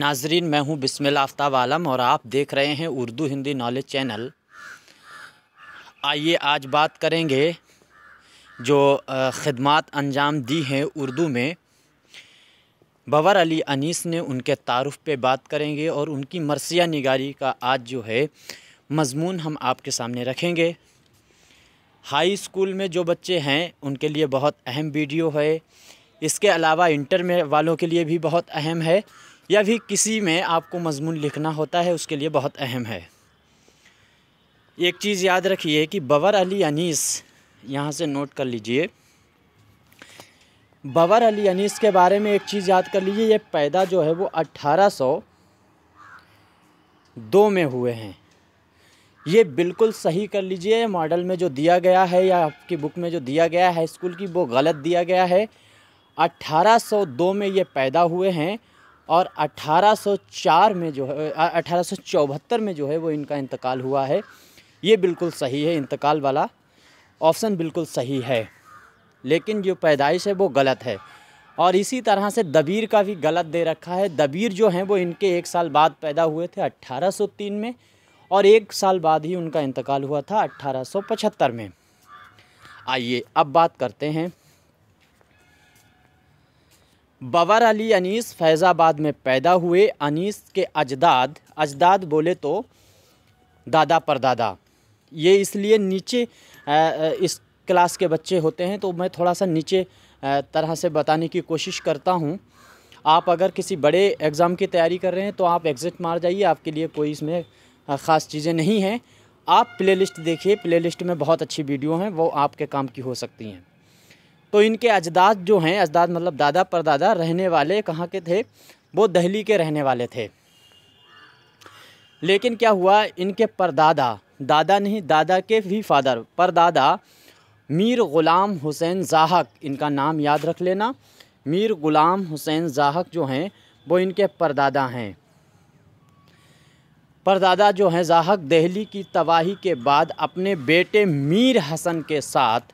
नाजरीन मैं हूं बिस्मिल आफ्ताब आलम और आप देख रहे हैं उर्दू हिंदी नॉलेज चैनल आइए आज बात करेंगे जो ख़दमात अंजाम दी हैं उर्दू में बबर अली अनीस ने उनके तारफ़ पे बात करेंगे और उनकी मरसिया निगारी का आज जो है मज़मून हम आपके सामने रखेंगे हाई स्कूल में जो बच्चे हैं उनके लिए बहुत अहम वीडियो है इसके अलावा इंटर में वालों के लिए भी बहुत अहम है या भी किसी में आपको मजमून लिखना होता है उसके लिए बहुत अहम है एक चीज़ याद रखिए कि बबर अली अनीस यहाँ से नोट कर लीजिए बबर अली अनीस के बारे में एक चीज़ याद कर लीजिए ये पैदा जो है वो 1802 में हुए हैं ये बिल्कुल सही कर लीजिए मॉडल में जो दिया गया है या आपकी बुक में जो दिया गया है स्कूल की वो गलत दिया गया है 1802 में ये पैदा हुए हैं और 1804 में जो है अठारह में जो है वो इनका इंतकाल हुआ है ये बिल्कुल सही है इंतकाल वाला ऑप्शन बिल्कुल सही है लेकिन जो पैदाइश है वो गलत है और इसी तरह से दबीर का भी गलत दे रखा है दबीर जो हैं वो इनके एक साल बाद पैदा हुए थे 1803 में और एक साल बाद ही उनका इंतकाल हुआ था 1875 में आइए अब बात करते हैं बाबर अली अनीस फैज़ाबाद में पैदा हुए अनीस के अजदाद अजदाद बोले तो दादा परदादा ये इसलिए नीचे इस क्लास के बच्चे होते हैं तो मैं थोड़ा सा नीचे तरह से बताने की कोशिश करता हूँ आप अगर किसी बड़े एग्ज़ाम की तैयारी कर रहे हैं तो आप एग्ज़िट मार जाइए आपके लिए कोई इसमें ख़ास चीज़ें नहीं हैं आप प्लेलिस्ट देखिए प्लेलिस्ट में बहुत अच्छी वीडियो हैं वो आपके काम की हो सकती हैं तो इनके अजदाद जो हैं अजदाद मतलब दादा परदादा रहने वाले कहाँ के थे वो दहली के रहने वाले थे लेकिन क्या हुआ इनके परदादा दादा नहीं दादा के भी फादर परदादा मीर ग़ुलाम हुसैन जाहक इनका नाम याद रख लेना मीर ग़ुलाम हुसैन जाहक जो हैं वो इनके परदादा हैं परदादा जो हैं जाहक दहली की तबाही के बाद अपने बेटे मीर हसन के साथ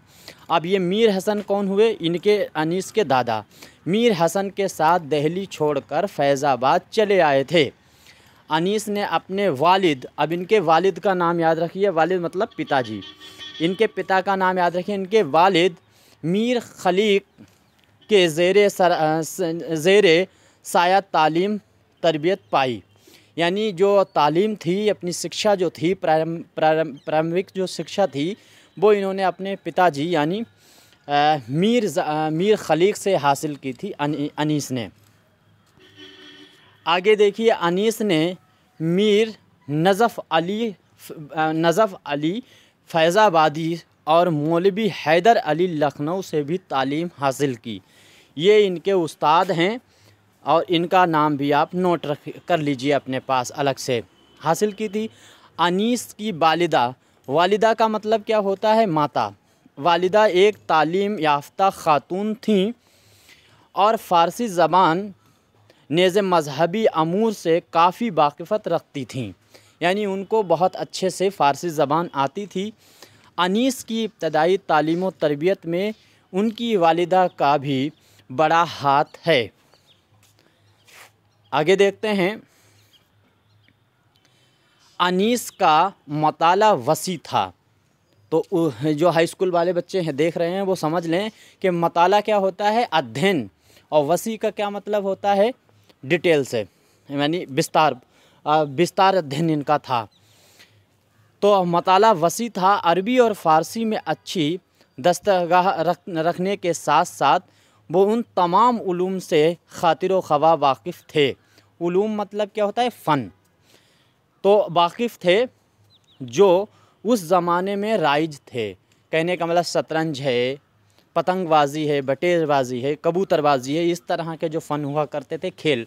अब ये मीर हसन कौन हुए इनके अनीस के दादा मीर हसन के साथ दहली छोड़कर फैज़ाबाद चले आए थे अनीस ने अपने वालिद अब इनके वालिद का नाम याद रखिए वालिद मतलब पिताजी इनके पिता का नाम याद रखिए इनके वालिद मीर खलीक के जेर सर जेर साया तालीम तरबियत पाई यानी जो तालीम थी अपनी शिक्षा जो थी प्रारंभिक जो शिक्षा थी वो इन्होंने अपने पिताजी यानी मीर मीर खलीक से हासिल की थी अनीस ने आगे देखिए अनीस ने मीर नज़फ़ अली नज़फ़ अली फैज़ाबादी और मौलवी हैदर अली लखनऊ से भी तालीम हासिल की ये इनके उस्ताद हैं और इनका नाम भी आप नोट रख कर लीजिए अपने पास अलग से हासिल की थी अनीस की वालदा वालिदा का मतलब क्या होता है माता वालिदा एक तालीम याफ्ता ख़ातून थीं और फ़ारसी ज़बान नेज़ मजहबी अमूर से काफ़ी बाकफ़त रखती थीं यानी उनको बहुत अच्छे से फ़ारसी ज़बान आती थी अनीस की इब्तदाई तालीम तरबियत में उनकी वालिदा का भी बड़ा हाथ है आगे देखते हैं अनीस का मताला वसी था तो जो हाई स्कूल वाले बच्चे हैं देख रहे हैं वो समझ लें कि मताला क्या होता है अध्ययन और वसी का क्या मतलब होता है डिटेल से यानी विस्तार विस्तार अध्ययन इनका था तो मताला वसी था अरबी और फारसी में अच्छी दस्तगा रख रखने के साथ साथ वो उन तमाम उलूम से खातिर खवा वाकिफ़ थे उलूम मतलब क्या होता है फ़न तो वाकिफ़ थे जो उस ज़माने में राइज थे कहने का मतलब शतरंज है पतंगबाजी है बटेरबाजी है कबूतरबाजी है इस तरह के जो फ़न हुआ करते थे खेल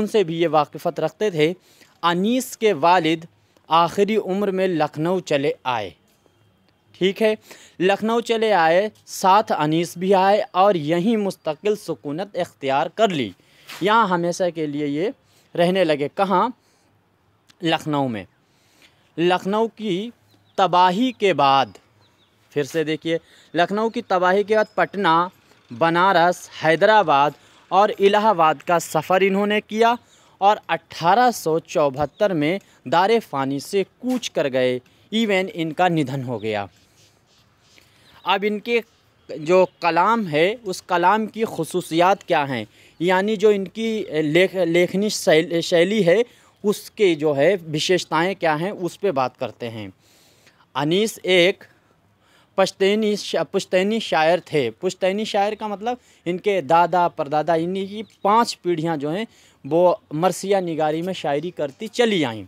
उनसे भी ये वाकिफ़त रखते थे अनीस के वालिद आखिरी उम्र में लखनऊ चले आए ठीक है लखनऊ चले आए साथ अनीस भी आए और यहीं मुस्तकिल सुकूनत इख्तियार कर ली यहाँ हमेशा के लिए ये रहने लगे कहाँ लखनऊ में लखनऊ की तबाही के बाद फिर से देखिए लखनऊ की तबाही के बाद पटना बनारस हैदराबाद और इलाहाबाद का सफ़र इन्होंने किया और अट्ठारह में दार फ़ानी से कूच कर गए इवन इनका निधन हो गया अब इनके जो कलाम है उस कलाम की खसूसियात क्या हैं यानी जो इनकी लेख लेखनी शैली है उसके जो है विशेषताएं क्या हैं उस पर बात करते हैं अनीस एक पश्तैनी शा, पुश्तैनी शायर थे पुश्तैनी शायर का मतलब इनके दादा परदादा इन्हीं की पांच पीढ़ियां जो हैं वो मरसिया निगारी में शायरी करती चली आईं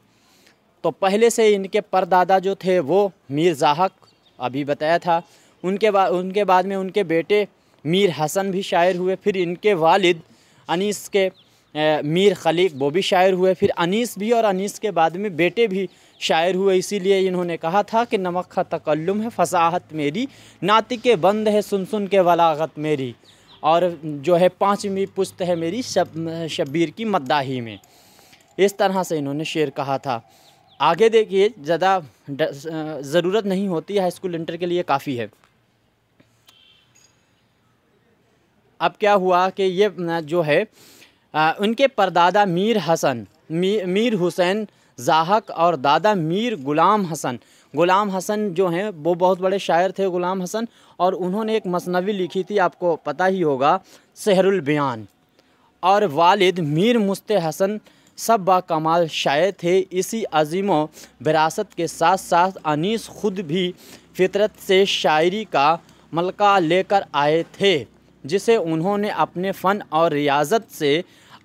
तो पहले से इनके परदादा जो थे वो मीर जाहक अभी बताया था उनके बाद उनके बाद में उनके बेटे मीर हसन भी शायर हुए फिर इनके वालिद अनीस के मीर खलीक वो भी शायर हुए फिर अनीस भी और अनीस के बाद में बेटे भी शायर हुए इसीलिए इन्होंने कहा था कि नमक का तकल्लुम है फसाहत मेरी नातिक बंद है सुन सुन के वलागत मेरी और जो है पाँचवीं पुस्त है मेरी शब शब्बीर की मद्दाही में इस तरह से इन्होंने शेर कहा था आगे देखिए ज़्यादा ज़रूरत नहीं होती हाई स्कूल इंटर के लिए काफ़ी है अब क्या हुआ कि ये जो है आ, उनके परदादा मीर हसन मी, मीर हुसैन जाहक और दादा मीर गुलाम हसन गुलाम हसन जो हैं वो बहुत बड़े शायर थे गुलाम हसन और उन्होंने एक मसनवी लिखी थी आपको पता ही होगा सहरुल बयान और वालिद मीर मुस्त हसन सब कमाल शायर थे इसी अजीम विरासत के साथ साथ अनीस खुद भी फितरत से शायरी का मलका लेकर आए थे जिसे उन्होंने अपने फ़न और रियाजत से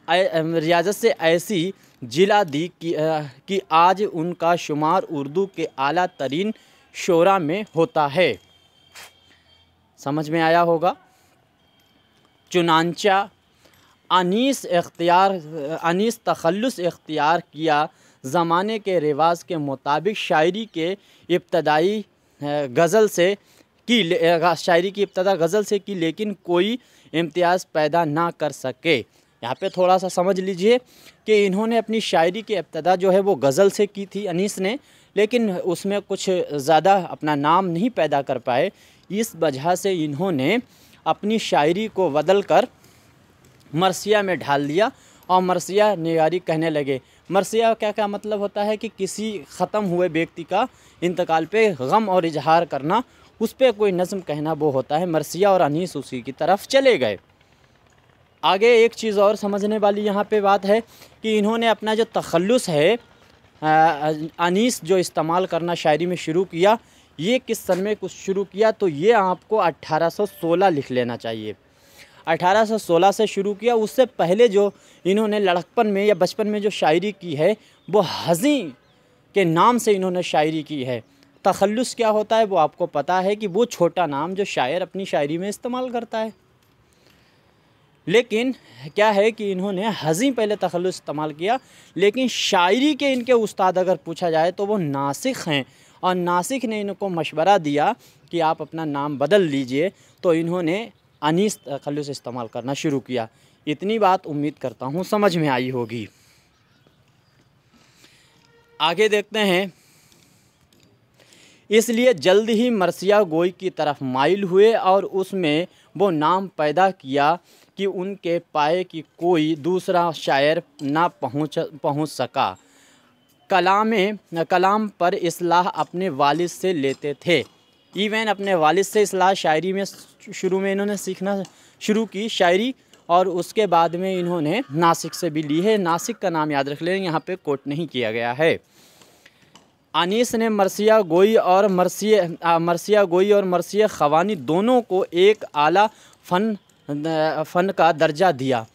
रियाजत से ऐसी जिला दी कि, आ, कि आज उनका शुमार उर्दू के आला तरीन शोरा में होता है समझ में आया होगा चुनानचा अनीस इख्तियार अनीस तखलस इख्तियार किया ज़माने के रिवाज के मुताबिक शायरी के इब्तदाई गज़ल से कि शायरी की इब्तदा गज़ल से की लेकिन कोई इम्तियाज़ पैदा ना कर सके यहाँ पे थोड़ा सा समझ लीजिए कि इन्होंने अपनी शायरी की इब्तदा जो है वो गज़ल से की थी अनीस ने लेकिन उसमें कुछ ज़्यादा अपना नाम नहीं पैदा कर पाए इस वजह से इन्होंने अपनी शायरी को बदल कर मरसिया में ढाल दिया और मरसिया नगारी कहने लगे मरसिया क्या क्या मतलब होता है कि किसी ख़त्म हुए व्यक्ति का इंतकाल पे गम और इजहार करना उस पर कोई नज़म कहना वो होता है मरसिया और अनीस उसी की तरफ चले गए आगे एक चीज़ और समझने वाली यहाँ पे बात है कि इन्होंने अपना जो तखलस है अनीस जो इस्तेमाल करना शायरी में शुरू किया ये किस सन में कुछ शुरू किया तो ये आपको 1816 लिख लेना चाहिए 1816 से शुरू किया उससे पहले जो इन्होंने लड़कपन में या बचपन में जो शायरी की है वो हज़ी के नाम से इन्होंने शायरी की है तखलस क्या होता है वो आपको पता है कि वो छोटा नाम जो शायर अपनी शायरी में इस्तेमाल करता है लेकिन क्या है कि इन्होंने हज़ी पहले तखल इस्तेमाल किया लेकिन शायरी के इनके उस्ताद अगर पूछा जाए तो वो नासिक हैं और नासिक ने इनको मशवरा दिया कि आप अपना नाम बदल लीजिए तो इन्होंने अनीस तखल इस्तेमाल करना शुरू किया इतनी बात उम्मीद करता हूँ समझ में आई होगी आगे देखते हैं इसलिए जल्द ही मरसिया गोई की तरफ माइल हुए और उसमें वो नाम पैदा किया कि उनके पाए की कोई दूसरा शायर ना पहुँच पहुँच सका कलाम कलाम पर असलाह अपने वालिद से लेते थे इवन अपने वालिद से असलाह शायरी में शुरू में इन्होंने सीखना शुरू की शायरी और उसके बाद में इन्होंने नासिक से भी ली है नासिक का नाम याद रख लें यहाँ पे कोट नहीं किया गया है अनीस ने मरसिया गोई और मरसिया मरसिया गोई और मरसिया खवानी दोनों को एक आला फ़न फ़न का दर्जा दिया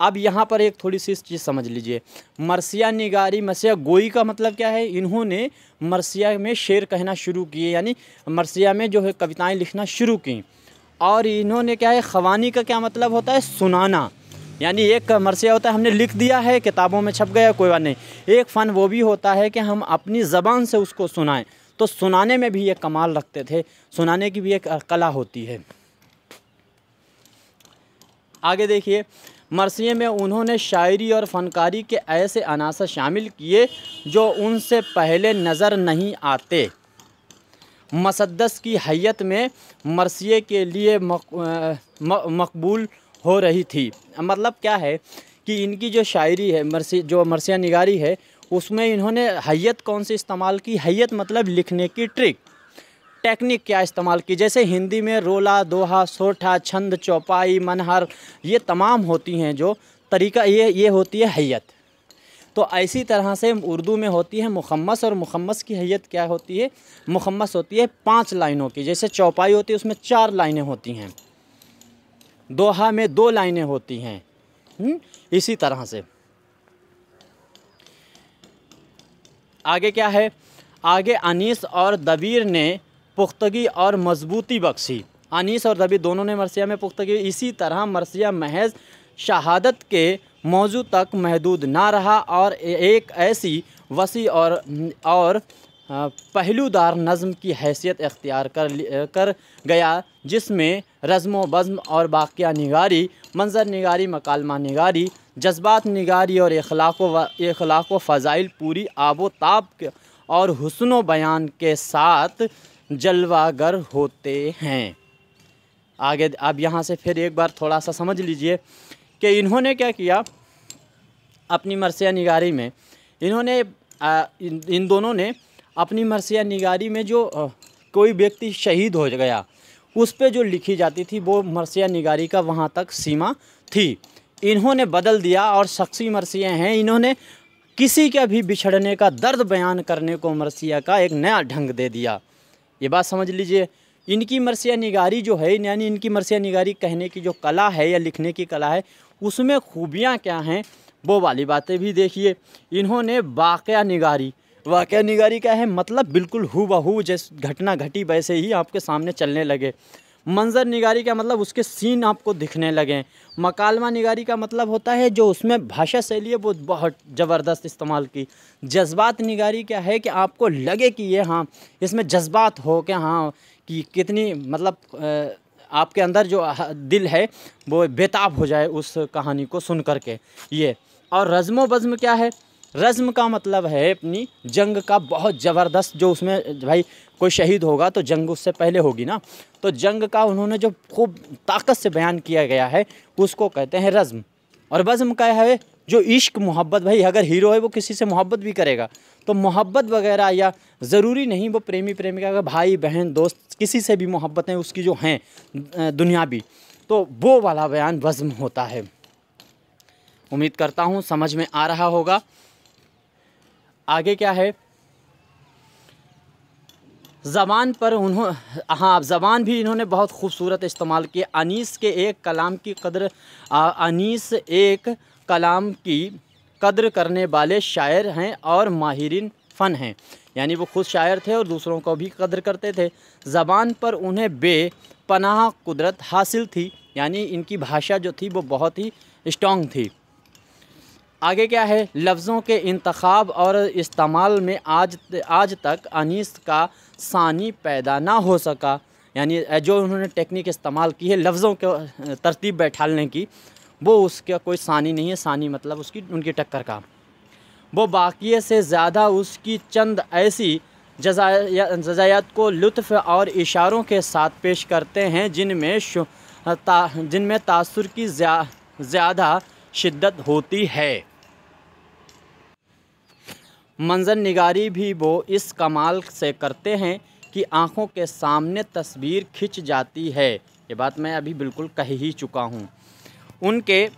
अब यहाँ पर एक थोड़ी सी चीज़ समझ लीजिए मरसिया निगारी मरसिया गोई का मतलब क्या है इन्होंने मरसिया में शेर कहना शुरू किए यानी मरसिया में जो है कविताएं लिखना शुरू की और इन्होंने क्या है खवानी का क्या मतलब होता है सुनाना यानी एक मरसिया होता है हमने लिख दिया है किताबों में छप गया कोई बात नहीं एक फ़न वो भी होता है कि हम अपनी ज़बान से उसको सुनाएँ तो सुनाने में भी ये कमाल रखते थे सुनाने की भी एक कला होती है आगे देखिए मरसिए में उन्होंने शायरी और फनकारी के ऐसे अनासर शामिल किए जो उनसे पहले नज़र नहीं आते मसदस की हैत में मरसिए के लिए मकबूल हो रही थी मतलब क्या है कि इनकी जो शायरी है मरसी जो मरसिया निगारी है उसमें इन्होंने हैत कौन सी इस्तेमाल की हैत मतलब लिखने की ट्रिक टेक्निक क्या इस्तेमाल की जैसे हिंदी में रोला दोहा सोठा छंद चौपाई मनहर ये तमाम होती हैं जो तरीका ये ये होती है हैत तो ऐसी तरह से उर्दू में होती है मुखमस और मुखमस की हैत क्या होती है मुखमस होती है पाँच लाइनों की जैसे चौपाई होती है उसमें चार लाइनें होती हैं दोहा में दो लाइनें होती हैं हम्म, इसी तरह से आगे क्या है आगे अनीस और दबीर ने पुख्तगी और मजबूती बख्शी अनीस और रबी दोनों ने मरसिया में पुख्तगी इसी तरह मरसिया महज शहादत के मौजू तक महदूद ना रहा और एक ऐसी वसी और और पहलूदार नज़म की हैसियत अख्तियार कर कर गया जिसमें रज़म बज़म और बाक़िया निगारी मंजर निगारी मकालमा निगारी जज्बात निगारी और अखलाक अखलाक फ़ज़ाइल पूरी आबोताब और हसन बयान के साथ जलवागर होते हैं आगे अब यहाँ से फिर एक बार थोड़ा सा समझ लीजिए कि इन्होंने क्या किया अपनी मरसिया निगारी में इन्होंने इन, दोनों ने अपनी मरसिया निगारी में जो कोई व्यक्ति शहीद हो गया उस पर जो लिखी जाती थी वो मरसिया निगारी का वहाँ तक सीमा थी इन्होंने बदल दिया और शख्सी मरसिया हैं इन्होंने किसी के भी बिछड़ने का दर्द बयान करने को मरसिया का एक नया ढंग दे दिया ये बात समझ लीजिए इनकी मरसिया निगारी जो है यानी इनकी मरसिया निगारी कहने की जो कला है या लिखने की कला है उसमें खूबियाँ क्या हैं वो वाली बातें भी देखिए इन्होंने वाक़ निगारी वाक़ निगारी क्या है मतलब बिल्कुल हु बहू जैसे घटना घटी वैसे ही आपके सामने चलने लगे मंज़र निगारी का मतलब उसके सीन आपको दिखने लगें मकालमा निगारी का मतलब होता है जो उसमें भाषा शैली है वो बहुत ज़बरदस्त इस्तेमाल की जज्बात निगारी क्या है कि आपको लगे कि ये हाँ इसमें जज्बात हो के हाँ कि कितनी मतलब आपके अंदर जो दिल है वो बेताब हो जाए उस कहानी को सुन कर के ये और रज़म बज़म क्या है रज्म का मतलब है अपनी जंग का बहुत ज़बरदस्त जो उसमें भाई कोई शहीद होगा तो जंग उससे पहले होगी ना तो जंग का उन्होंने जो खूब ताकत से बयान किया गया है उसको कहते हैं रज़्म और बज़म का है जो इश्क मोहब्बत भाई अगर हीरो है वो किसी से मोहब्बत भी करेगा तो मोहब्बत वगैरह या ज़रूरी नहीं वो प्रेमी प्रेमिका का भाई बहन दोस्त किसी से भी मोहब्बतें उसकी जो हैं दुनिया भी तो वो वाला बयान वज़म होता है उम्मीद करता हूँ समझ में आ रहा होगा आगे क्या है ज़बान पर उन्होंने हाँ ज़बान भी इन्होंने बहुत खूबसूरत इस्तेमाल किया अनीस के एक कलाम की कदर अनीस एक कलाम की कदर करने वाले शायर हैं और माहरीन फ़न हैं यानी वो खुद शायर थे और दूसरों को भी कदर करते थे ज़बान पर उन्हें पनाह कुदरत हासिल थी यानी इनकी भाषा जो थी वो बहुत ही स्ट्रॉन्ग थी आगे क्या है लफ्ज़ों के इंतखब और इस्तेमाल में आज आज तक अनीस का सानी पैदा ना हो सका यानी जो उन्होंने टेक्निक इस्तेमाल की है लफ्ज़ों के तरतीब बैठालने की वो उसका कोई सानी नहीं है सानी मतलब उसकी उनकी टक्कर का वो बाकी से ज़्यादा उसकी चंद ऐसी जजायात को लुत्फ़ और इशारों के साथ पेश करते हैं जिनमें ता, जिनमें तासर की ज़्यादा शिद्दत होती है मंजर निगारी भी वो इस कमाल से करते हैं कि आँखों के सामने तस्वीर खिंच जाती है ये बात मैं अभी बिल्कुल कह ही चुका हूँ उनके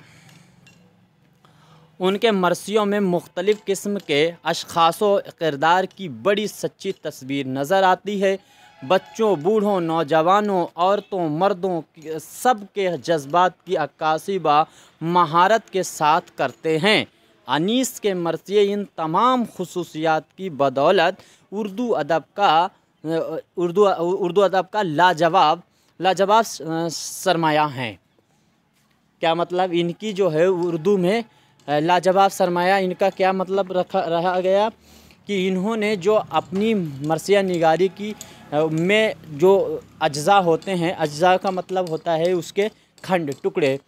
उनके मरसियों में मुख्तलिफ़ किस्म के अशखास किरदार की बड़ी सच्ची तस्वीर नज़र आती है बच्चों बूढ़ों नौजवानों औरतों मर्दों सब के जज्बात की अक्कासी व महारत के साथ करते हैं अनीस के मरसिए इन तमाम खसूसियात की बदौलत उर्दू अदब का उर्दू उर्दू अदब का लाजवाब लाजवाब सरमाया हैं क्या मतलब इनकी जो है उर्दू में लाजवाब सरमाया इनका क्या मतलब रखा रहा गया कि इन्होंने जो अपनी मरसिया निगारी की में जो अज्जा होते हैं अज्जा का मतलब होता है उसके खंड टुकड़े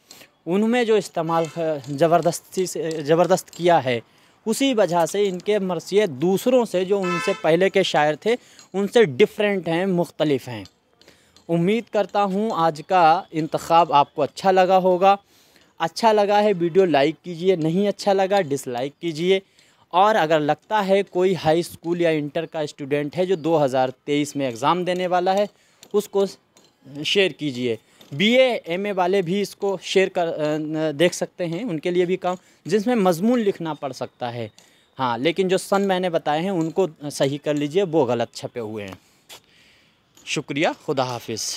उनमें जो इस्तेमाल ज़बरदस्ती से ज़बरदस्त किया है उसी वजह से इनके मरसिए दूसरों से जो उनसे पहले के शायर थे उनसे डिफरेंट हैं मुख्तलफ़ हैं उम्मीद करता हूँ आज का इंतखब आपको अच्छा लगा होगा अच्छा लगा है वीडियो लाइक कीजिए नहीं अच्छा लगा डिसलाइक कीजिए और अगर लगता है कोई हाई स्कूल या इंटर का स्टूडेंट है जो 2023 में एग्ज़ाम देने वाला है उसको शेयर कीजिए बी एम ए वाले भी इसको शेयर कर देख सकते हैं उनके लिए भी काम जिसमें मजमून लिखना पड़ सकता है हाँ लेकिन जो सन मैंने बताए हैं उनको सही कर लीजिए वो गलत छपे हुए हैं शुक्रिया खुदा हाफिज़